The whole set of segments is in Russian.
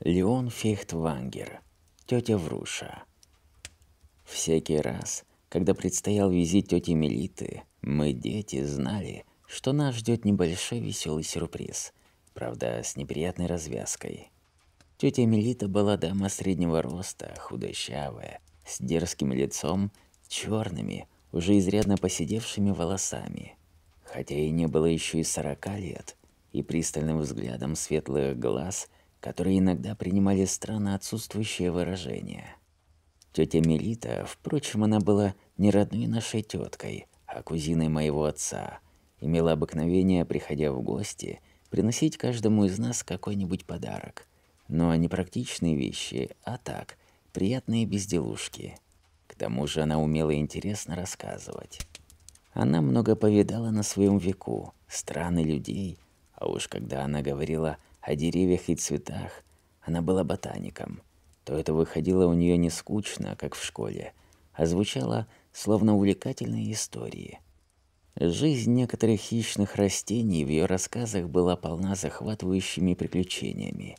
Леон Фейхтвангер, тетя Вруша. Всякий раз, когда предстоял визит тети Мелиты, мы, дети, знали, что нас ждет небольшой веселый сюрприз, правда, с неприятной развязкой. Тетя Мелита была дама среднего роста, худощавая, с дерзким лицом, черными, уже изрядно поседевшими волосами. Хотя ей не было еще и сорока лет, и пристальным взглядом светлых глаз – которые иногда принимали странно отсутствующее выражение. Тетя Мелита, впрочем, она была не родной нашей теткой, а кузиной моего отца, имела обыкновение, приходя в гости, приносить каждому из нас какой-нибудь подарок. Но не практичные вещи, а так, приятные безделушки. К тому же она умела интересно рассказывать. Она много повидала на своем веку, страны людей, а уж когда она говорила о деревьях и цветах, она была ботаником, то это выходило у нее не скучно, как в школе, а звучало словно увлекательные истории. Жизнь некоторых хищных растений в ее рассказах была полна захватывающими приключениями.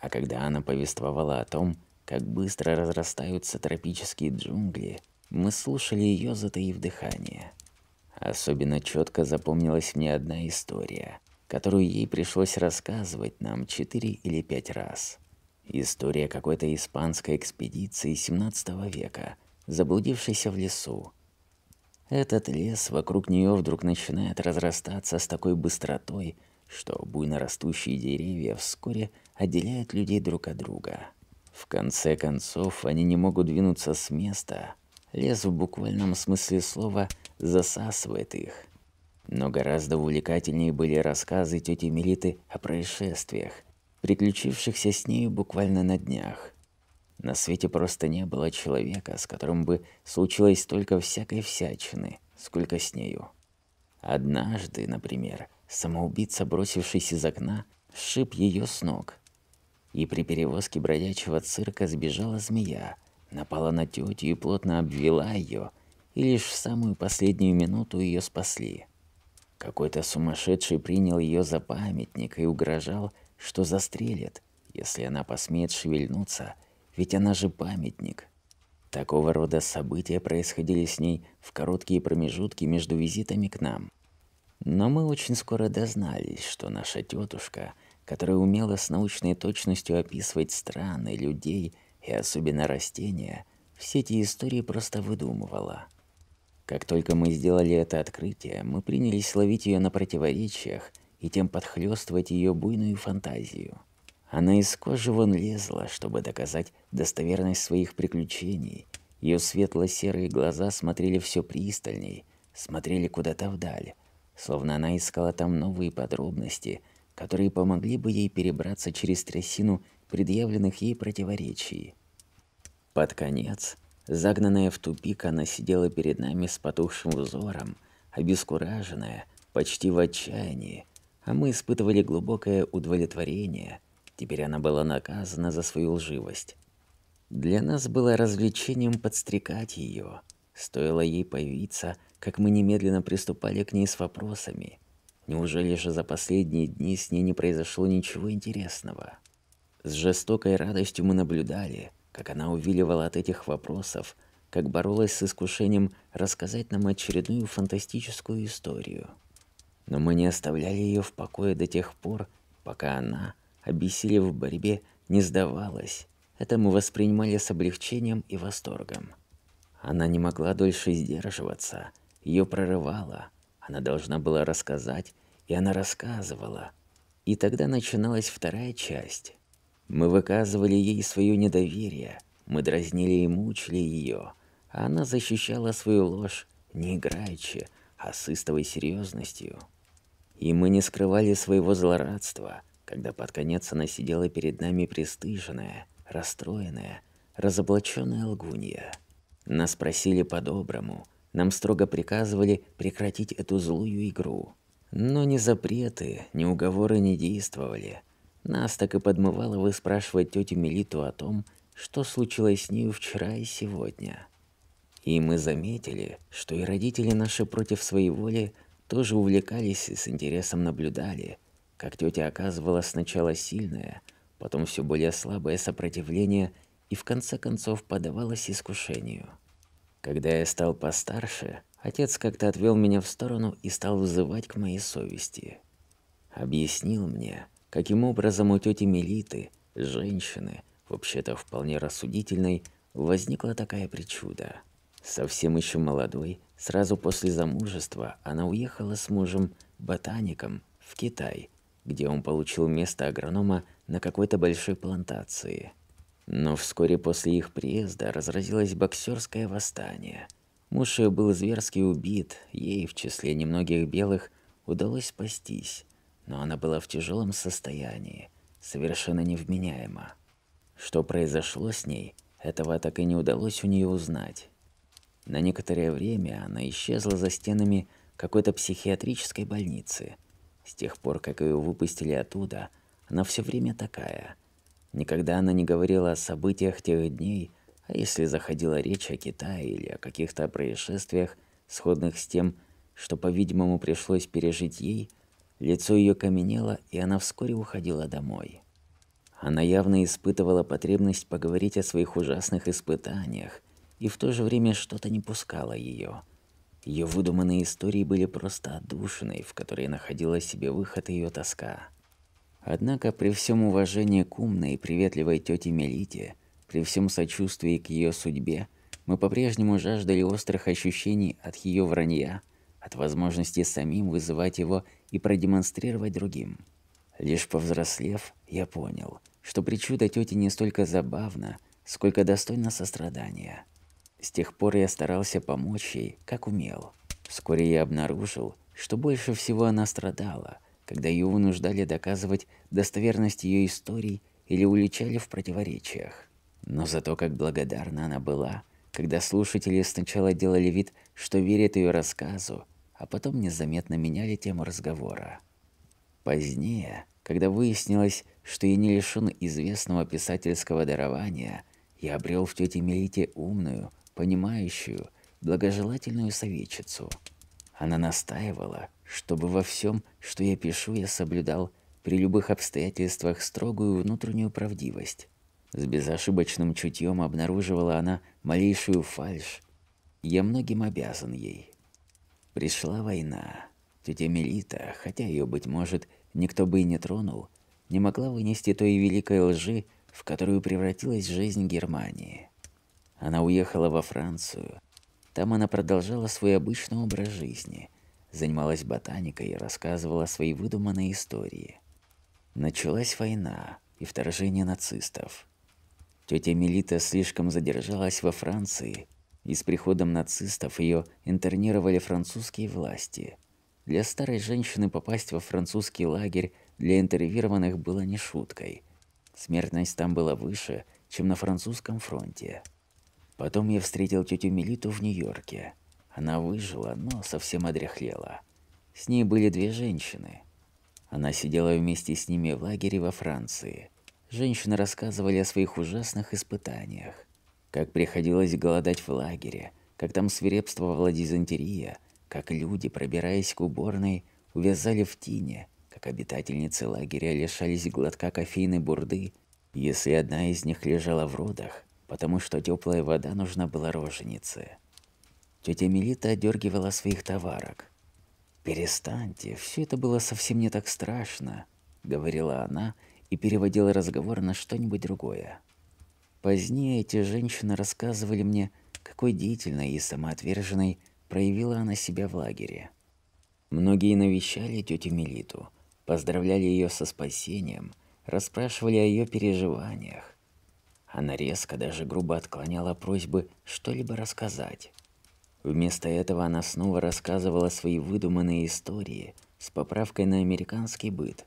А когда она повествовала о том, как быстро разрастаются тропические джунгли, мы слушали ее, затаив дыхание. Особенно четко запомнилась мне одна история – которую ей пришлось рассказывать нам четыре или пять раз. История какой-то испанской экспедиции XVII века, заблудившейся в лесу. Этот лес вокруг нее вдруг начинает разрастаться с такой быстротой, что буйно растущие деревья вскоре отделяют людей друг от друга. В конце концов, они не могут двинуться с места. Лес в буквальном смысле слова засасывает их – но гораздо увлекательнее были рассказы тети Мелиты о происшествиях, приключившихся с нею буквально на днях. На свете просто не было человека, с которым бы случилось столько всякой всячины, сколько с нею. Однажды, например, самоубийца, бросившись из окна, сшиб ее с ног. И при перевозке бродячего цирка сбежала змея, напала на тетю и плотно обвела ее, и лишь в самую последнюю минуту ее спасли. Какой-то сумасшедший принял ее за памятник и угрожал, что застрелит, если она посмеет шевельнуться, ведь она же памятник. Такого рода события происходили с ней в короткие промежутки между визитами к нам. Но мы очень скоро дознались, что наша тетушка, которая умела с научной точностью описывать страны, людей и особенно растения, все эти истории просто выдумывала – как только мы сделали это открытие, мы принялись ловить ее на противоречиях и тем подхлестывать ее буйную фантазию. Она из кожи вон лезла, чтобы доказать достоверность своих приключений. Ее светло-серые глаза смотрели все пристальней, смотрели куда-то вдаль, словно она искала там новые подробности, которые помогли бы ей перебраться через трясину предъявленных ей противоречий. Под конец Загнанная в тупик, она сидела перед нами с потухшим взором, обескураженная, почти в отчаянии, а мы испытывали глубокое удовлетворение. Теперь она была наказана за свою лживость. Для нас было развлечением подстрекать ее. Стоило ей появиться, как мы немедленно приступали к ней с вопросами. Неужели же за последние дни с ней не произошло ничего интересного? С жестокой радостью мы наблюдали – как она увиливала от этих вопросов, как боролась с искушением рассказать нам очередную фантастическую историю. Но мы не оставляли ее в покое до тех пор, пока она, обессилев в борьбе, не сдавалась. Это мы воспринимали с облегчением и восторгом. Она не могла дольше сдерживаться, ее прорывало. Она должна была рассказать, и она рассказывала. И тогда начиналась вторая часть. Мы выказывали ей свое недоверие, мы дразнили и мучили ее. Она защищала свою ложь не играючи, а с истовой серьезностью. И мы не скрывали своего злорадства, когда под конец она сидела перед нами пристыженная, расстроенная, разоблаченная лгунья. Нас просили по-доброму, нам строго приказывали прекратить эту злую игру. Но ни запреты, ни уговоры не действовали – нас так и подмывало выспрашивать тетю Мелиту о том, что случилось с ней вчера и сегодня. И мы заметили, что и родители наши против своей воли тоже увлекались и с интересом наблюдали, как тетя оказывала сначала сильное, потом все более слабое сопротивление и в конце концов поддавалась искушению. Когда я стал постарше, отец как-то отвел меня в сторону и стал вызывать к моей совести. Объяснил мне, Каким образом у тети Мелиты, женщины, вообще-то вполне рассудительной, возникла такая причуда? Совсем еще молодой, сразу после замужества она уехала с мужем-ботаником в Китай, где он получил место агронома на какой-то большой плантации. Но вскоре после их приезда разразилось боксерское восстание. Муж ее был зверски убит, ей, в числе немногих белых, удалось спастись но она была в тяжелом состоянии, совершенно невменяема. Что произошло с ней, этого так и не удалось у нее узнать. На некоторое время она исчезла за стенами какой-то психиатрической больницы. С тех пор, как ее выпустили оттуда, она все время такая. Никогда она не говорила о событиях тех дней, а если заходила речь о Китае или о каких-то происшествиях, сходных с тем, что, по-видимому, пришлось пережить ей – Лицо ее каменело, и она вскоре уходила домой. Она явно испытывала потребность поговорить о своих ужасных испытаниях, и в то же время что-то не пускало ее. Ее выдуманные истории были просто отдушиной, в которой находила себе выход ее тоска. Однако при всем уважении к умной и приветливой тете Мелите, при всем сочувствии к ее судьбе, мы по-прежнему жаждали острых ощущений от ее вранья – от возможности самим вызывать его и продемонстрировать другим. Лишь повзрослев, я понял, что причуда тети не столько забавна, сколько достойна сострадания. С тех пор я старался помочь ей, как умел. Вскоре я обнаружил, что больше всего она страдала, когда ее вынуждали доказывать достоверность ее историй или уличали в противоречиях. Но зато как благодарна она была, когда слушатели сначала делали вид, что верят ее рассказу, а потом незаметно меняли тему разговора. Позднее, когда выяснилось, что я не лишен известного писательского дарования, я обрел в тете Мелите умную, понимающую, благожелательную советчицу. Она настаивала, чтобы во всем, что я пишу, я соблюдал при любых обстоятельствах строгую внутреннюю правдивость. С безошибочным чутьем обнаруживала она малейшую фальшь. Я многим обязан ей. Пришла война. Тетя Мелита, хотя ее, быть может, никто бы и не тронул, не могла вынести той великой лжи, в которую превратилась жизнь Германии. Она уехала во Францию. Там она продолжала свой обычный образ жизни, занималась ботаникой и рассказывала свои выдуманные истории. Началась война и вторжение нацистов. Тетя Мелита слишком задержалась во Франции и с приходом нацистов ее интернировали французские власти. Для старой женщины попасть во французский лагерь для интервированных было не шуткой. Смертность там была выше, чем на французском фронте. Потом я встретил тетю Милиту в Нью-Йорке. Она выжила, но совсем одряхлела. С ней были две женщины. Она сидела вместе с ними в лагере во Франции. Женщины рассказывали о своих ужасных испытаниях как приходилось голодать в лагере, как там свирепствовала дизентерия, как люди, пробираясь к уборной, увязали в тине, как обитательницы лагеря лишались глотка кофейной бурды, если одна из них лежала в родах, потому что теплая вода нужна была роженице. Тетя Мелита одергивала своих товарок. «Перестаньте, все это было совсем не так страшно», — говорила она и переводила разговор на что-нибудь другое. Позднее эти женщины рассказывали мне, какой деятельной и самоотверженной проявила она себя в лагере. Многие навещали тетю Мелиту, поздравляли ее со спасением, расспрашивали о ее переживаниях. Она резко, даже грубо отклоняла просьбы что-либо рассказать. Вместо этого она снова рассказывала свои выдуманные истории с поправкой на американский быт.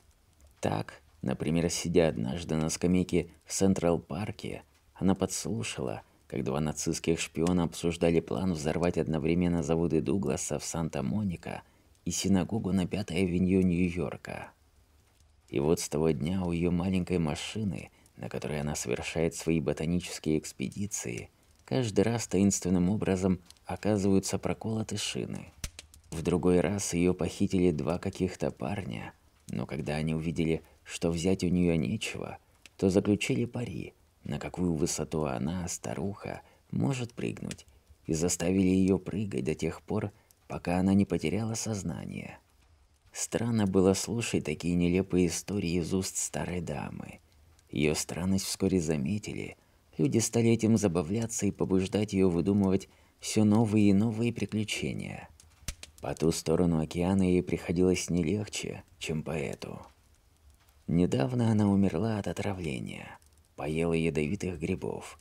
Так, например, сидя однажды на скамейке в Централ-парке, она подслушала, как два нацистских шпиона обсуждали план взорвать одновременно заводы Дугласа в Санта-Моника и синагогу на Пятой авеню Нью-Йорка. И вот с того дня у ее маленькой машины, на которой она совершает свои ботанические экспедиции, каждый раз таинственным образом оказываются проколоты шины. В другой раз ее похитили два каких-то парня, но когда они увидели, что взять у нее нечего, то заключили пари – на какую высоту она, старуха, может прыгнуть, и заставили ее прыгать до тех пор, пока она не потеряла сознание. Странно было слушать такие нелепые истории из уст старой дамы. Ее странность вскоре заметили, люди стали этим забавляться и побуждать ее выдумывать все новые и новые приключения. По ту сторону океана ей приходилось не легче, чем по эту. Недавно она умерла от отравления поела ядовитых грибов.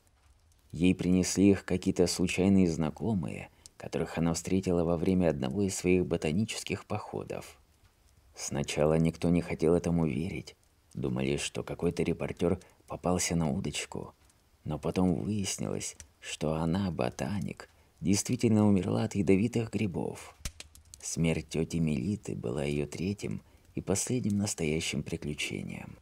Ей принесли их какие-то случайные знакомые, которых она встретила во время одного из своих ботанических походов. Сначала никто не хотел этому верить, думали, что какой-то репортер попался на удочку, но потом выяснилось, что она, ботаник, действительно умерла от ядовитых грибов. Смерть тети Мелиты была ее третьим и последним настоящим приключением.